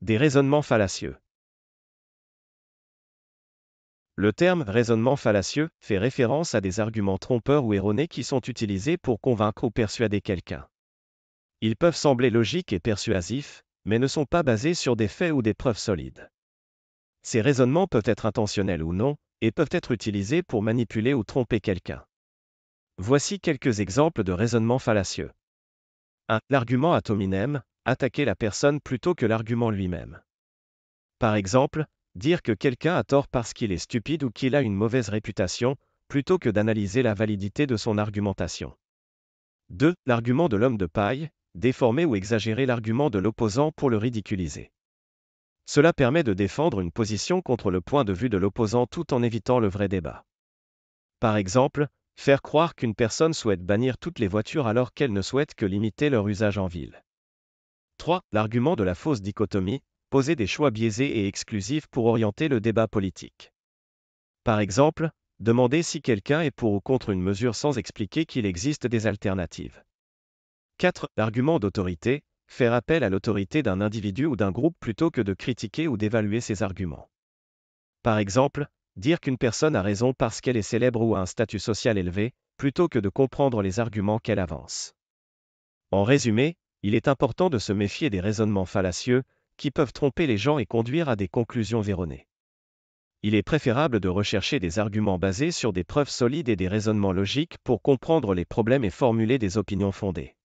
Des raisonnements fallacieux. Le terme raisonnement fallacieux fait référence à des arguments trompeurs ou erronés qui sont utilisés pour convaincre ou persuader quelqu'un. Ils peuvent sembler logiques et persuasifs, mais ne sont pas basés sur des faits ou des preuves solides. Ces raisonnements peuvent être intentionnels ou non, et peuvent être utilisés pour manipuler ou tromper quelqu'un. Voici quelques exemples de raisonnements fallacieux. 1. L'argument ad attaquer la personne plutôt que l'argument lui-même. Par exemple, dire que quelqu'un a tort parce qu'il est stupide ou qu'il a une mauvaise réputation, plutôt que d'analyser la validité de son argumentation. 2. L'argument de l'homme de paille, déformer ou exagérer l'argument de l'opposant pour le ridiculiser. Cela permet de défendre une position contre le point de vue de l'opposant tout en évitant le vrai débat. Par exemple, faire croire qu'une personne souhaite bannir toutes les voitures alors qu'elle ne souhaite que limiter leur usage en ville. 3. L'argument de la fausse dichotomie, poser des choix biaisés et exclusifs pour orienter le débat politique. Par exemple, demander si quelqu'un est pour ou contre une mesure sans expliquer qu'il existe des alternatives. 4. L'argument d'autorité, faire appel à l'autorité d'un individu ou d'un groupe plutôt que de critiquer ou d'évaluer ses arguments. Par exemple, dire qu'une personne a raison parce qu'elle est célèbre ou a un statut social élevé, plutôt que de comprendre les arguments qu'elle avance. En résumé, il est important de se méfier des raisonnements fallacieux, qui peuvent tromper les gens et conduire à des conclusions erronées. Il est préférable de rechercher des arguments basés sur des preuves solides et des raisonnements logiques pour comprendre les problèmes et formuler des opinions fondées.